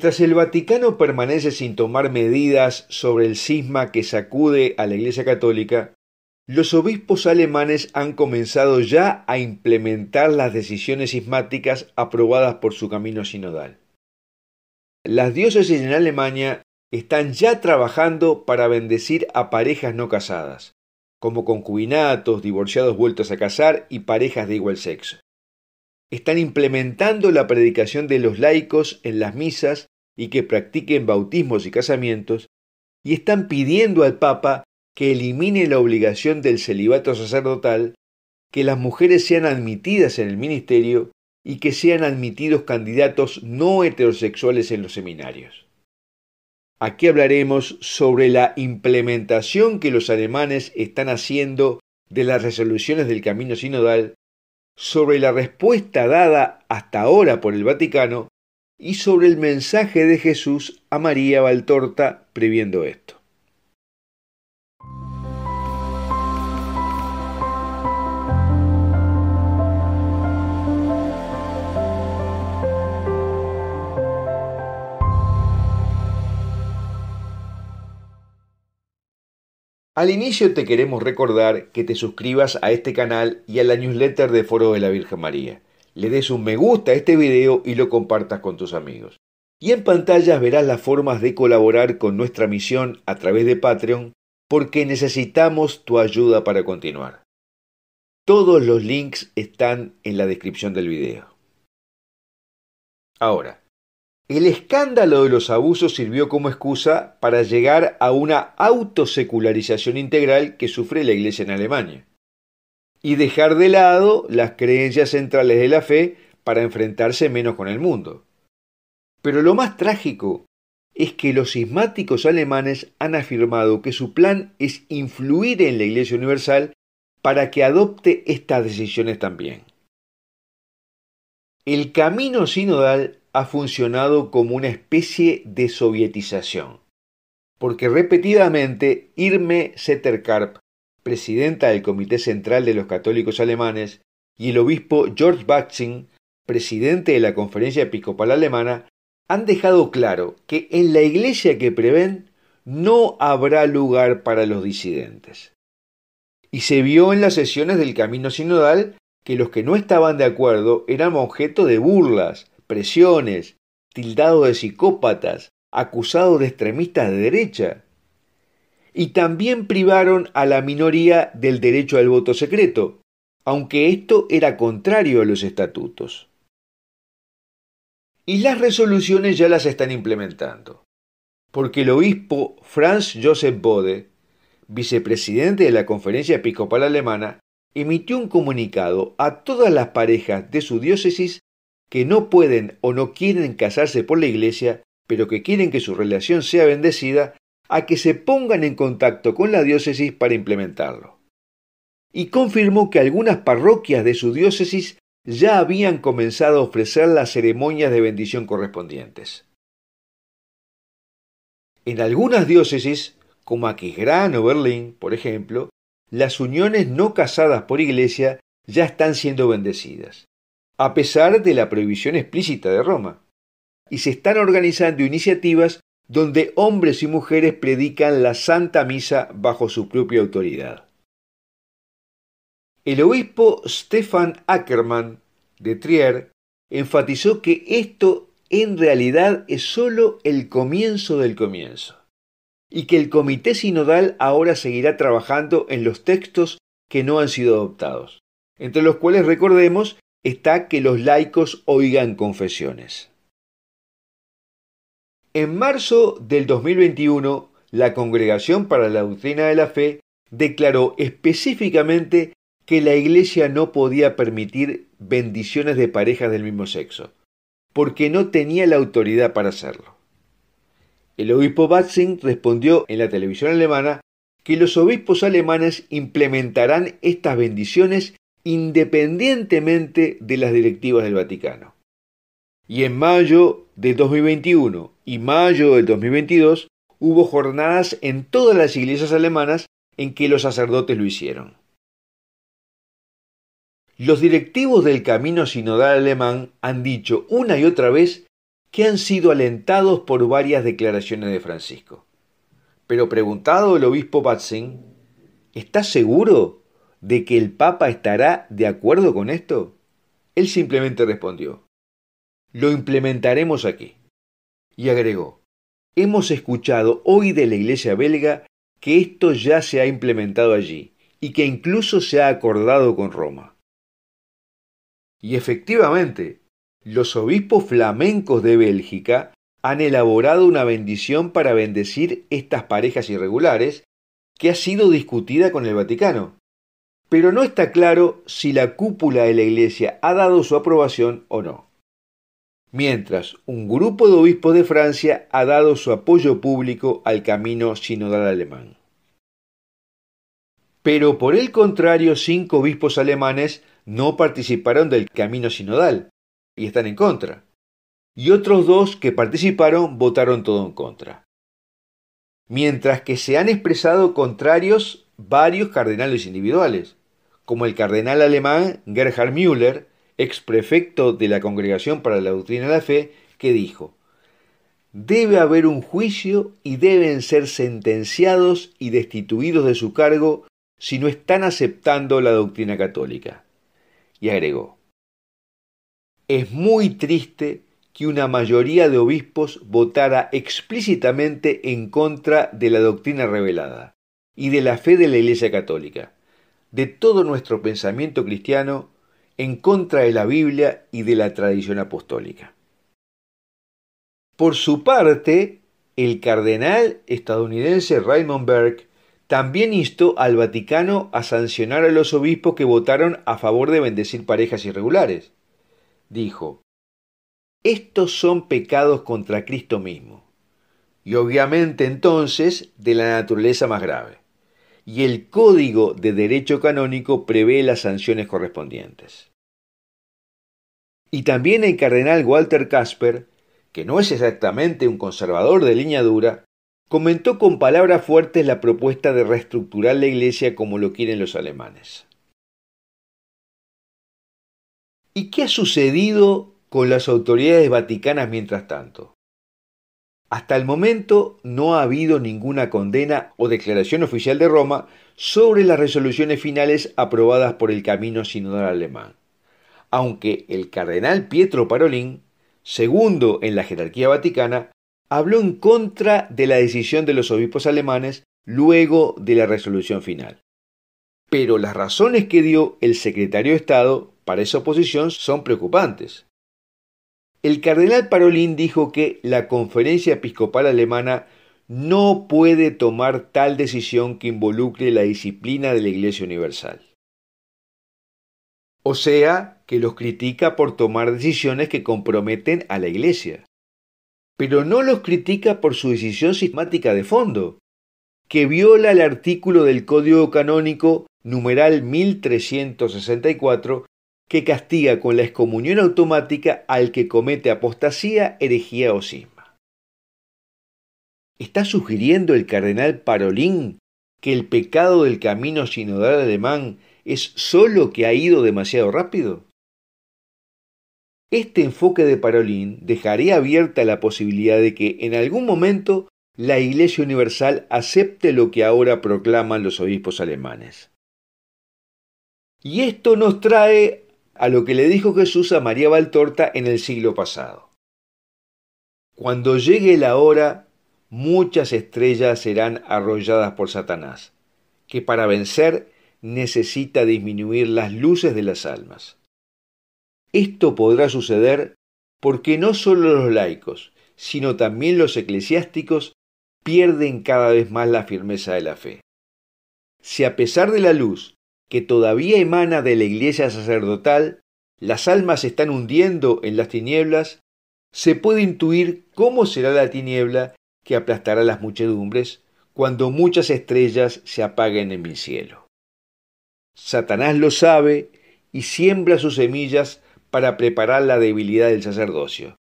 Mientras el Vaticano permanece sin tomar medidas sobre el cisma que sacude a la Iglesia Católica, los obispos alemanes han comenzado ya a implementar las decisiones sismáticas aprobadas por su camino sinodal. Las diócesis en Alemania están ya trabajando para bendecir a parejas no casadas, como concubinatos, divorciados vueltos a casar y parejas de igual sexo están implementando la predicación de los laicos en las misas y que practiquen bautismos y casamientos, y están pidiendo al Papa que elimine la obligación del celibato sacerdotal, que las mujeres sean admitidas en el ministerio y que sean admitidos candidatos no heterosexuales en los seminarios. Aquí hablaremos sobre la implementación que los alemanes están haciendo de las resoluciones del camino sinodal sobre la respuesta dada hasta ahora por el Vaticano y sobre el mensaje de Jesús a María Valtorta previendo esto. Al inicio te queremos recordar que te suscribas a este canal y a la newsletter de Foro de la Virgen María. Le des un me gusta a este video y lo compartas con tus amigos. Y en pantallas verás las formas de colaborar con nuestra misión a través de Patreon porque necesitamos tu ayuda para continuar. Todos los links están en la descripción del video. Ahora, el escándalo de los abusos sirvió como excusa para llegar a una autosecularización integral que sufre la Iglesia en Alemania y dejar de lado las creencias centrales de la fe para enfrentarse menos con el mundo. Pero lo más trágico es que los sismáticos alemanes han afirmado que su plan es influir en la Iglesia Universal para que adopte estas decisiones también. El camino sinodal ha funcionado como una especie de sovietización. Porque repetidamente Irme Setterkarp, presidenta del Comité Central de los Católicos Alemanes, y el obispo George Batzing, presidente de la Conferencia Episcopal Alemana, han dejado claro que en la iglesia que prevén no habrá lugar para los disidentes. Y se vio en las sesiones del Camino Sinodal que los que no estaban de acuerdo eran objeto de burlas, presiones, tildado de psicópatas, acusados de extremistas de derecha. Y también privaron a la minoría del derecho al voto secreto, aunque esto era contrario a los estatutos. Y las resoluciones ya las están implementando, porque el obispo Franz Josef Bode, vicepresidente de la Conferencia Episcopal Alemana, emitió un comunicado a todas las parejas de su diócesis que no pueden o no quieren casarse por la iglesia, pero que quieren que su relación sea bendecida, a que se pongan en contacto con la diócesis para implementarlo. Y confirmó que algunas parroquias de su diócesis ya habían comenzado a ofrecer las ceremonias de bendición correspondientes. En algunas diócesis, como Aquisgrán o Berlín, por ejemplo, las uniones no casadas por iglesia ya están siendo bendecidas a pesar de la prohibición explícita de Roma. Y se están organizando iniciativas donde hombres y mujeres predican la Santa Misa bajo su propia autoridad. El obispo Stefan Ackermann de Trier enfatizó que esto en realidad es sólo el comienzo del comienzo, y que el comité sinodal ahora seguirá trabajando en los textos que no han sido adoptados, entre los cuales recordemos está que los laicos oigan confesiones. En marzo del 2021, la Congregación para la Doctrina de la Fe declaró específicamente que la Iglesia no podía permitir bendiciones de parejas del mismo sexo, porque no tenía la autoridad para hacerlo. El obispo Batzing respondió en la televisión alemana que los obispos alemanes implementarán estas bendiciones independientemente de las directivas del Vaticano. Y en mayo de 2021 y mayo de 2022 hubo jornadas en todas las iglesias alemanas en que los sacerdotes lo hicieron. Los directivos del camino sinodal alemán han dicho una y otra vez que han sido alentados por varias declaraciones de Francisco. Pero preguntado el obispo Batzen, ¿estás seguro de que el Papa estará de acuerdo con esto? Él simplemente respondió, lo implementaremos aquí. Y agregó, hemos escuchado hoy de la Iglesia belga que esto ya se ha implementado allí y que incluso se ha acordado con Roma. Y efectivamente, los obispos flamencos de Bélgica han elaborado una bendición para bendecir estas parejas irregulares que ha sido discutida con el Vaticano pero no está claro si la cúpula de la Iglesia ha dado su aprobación o no. Mientras, un grupo de obispos de Francia ha dado su apoyo público al camino sinodal alemán. Pero por el contrario, cinco obispos alemanes no participaron del camino sinodal y están en contra. Y otros dos que participaron votaron todo en contra. Mientras que se han expresado contrarios varios cardenales individuales como el cardenal alemán Gerhard Müller, ex prefecto de la Congregación para la Doctrina de la Fe, que dijo, Debe haber un juicio y deben ser sentenciados y destituidos de su cargo si no están aceptando la doctrina católica. Y agregó, Es muy triste que una mayoría de obispos votara explícitamente en contra de la doctrina revelada y de la fe de la Iglesia Católica de todo nuestro pensamiento cristiano en contra de la Biblia y de la tradición apostólica. Por su parte, el cardenal estadounidense Raymond Burke también instó al Vaticano a sancionar a los obispos que votaron a favor de bendecir parejas irregulares. Dijo, estos son pecados contra Cristo mismo, y obviamente entonces de la naturaleza más grave y el Código de Derecho Canónico prevé las sanciones correspondientes. Y también el cardenal Walter Casper, que no es exactamente un conservador de línea dura, comentó con palabras fuertes la propuesta de reestructurar la Iglesia como lo quieren los alemanes. ¿Y qué ha sucedido con las autoridades vaticanas mientras tanto? Hasta el momento no ha habido ninguna condena o declaración oficial de Roma sobre las resoluciones finales aprobadas por el Camino Sinodal Alemán, aunque el cardenal Pietro Parolin, segundo en la jerarquía vaticana, habló en contra de la decisión de los obispos alemanes luego de la resolución final. Pero las razones que dio el secretario de Estado para esa oposición son preocupantes. El cardenal Parolin dijo que la conferencia episcopal alemana no puede tomar tal decisión que involucre la disciplina de la Iglesia Universal. O sea, que los critica por tomar decisiones que comprometen a la Iglesia. Pero no los critica por su decisión sismática de fondo, que viola el artículo del Código Canónico numeral 1364 que castiga con la excomunión automática al que comete apostasía, herejía o cisma. ¿Está sugiriendo el cardenal Parolín que el pecado del camino sinodal alemán es sólo que ha ido demasiado rápido? Este enfoque de Parolín dejaría abierta la posibilidad de que en algún momento la Iglesia Universal acepte lo que ahora proclaman los obispos alemanes. Y esto nos trae a lo que le dijo Jesús a María Valtorta en el siglo pasado. Cuando llegue la hora, muchas estrellas serán arrolladas por Satanás, que para vencer necesita disminuir las luces de las almas. Esto podrá suceder porque no solo los laicos, sino también los eclesiásticos pierden cada vez más la firmeza de la fe. Si a pesar de la luz que todavía emana de la iglesia sacerdotal, las almas están hundiendo en las tinieblas, se puede intuir cómo será la tiniebla que aplastará las muchedumbres cuando muchas estrellas se apaguen en mi cielo. Satanás lo sabe y siembra sus semillas para preparar la debilidad del sacerdocio,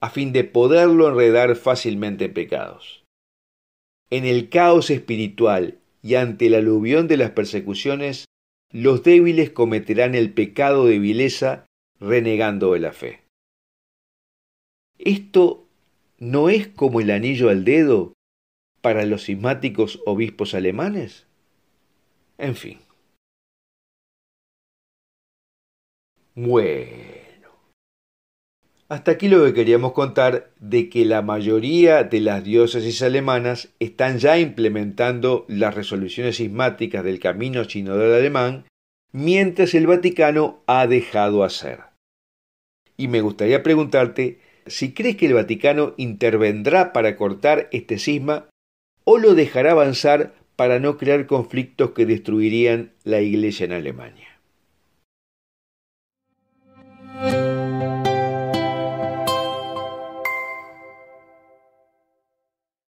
a fin de poderlo enredar fácilmente en pecados. En el caos espiritual y ante el aluvión de las persecuciones, los débiles cometerán el pecado de vileza renegando de la fe. Esto no es como el anillo al dedo para los simáticos obispos alemanes. En fin. Hasta aquí lo que queríamos contar de que la mayoría de las diócesis alemanas están ya implementando las resoluciones sismáticas del camino chino del alemán, mientras el Vaticano ha dejado hacer. Y me gustaría preguntarte si crees que el Vaticano intervendrá para cortar este cisma o lo dejará avanzar para no crear conflictos que destruirían la Iglesia en Alemania.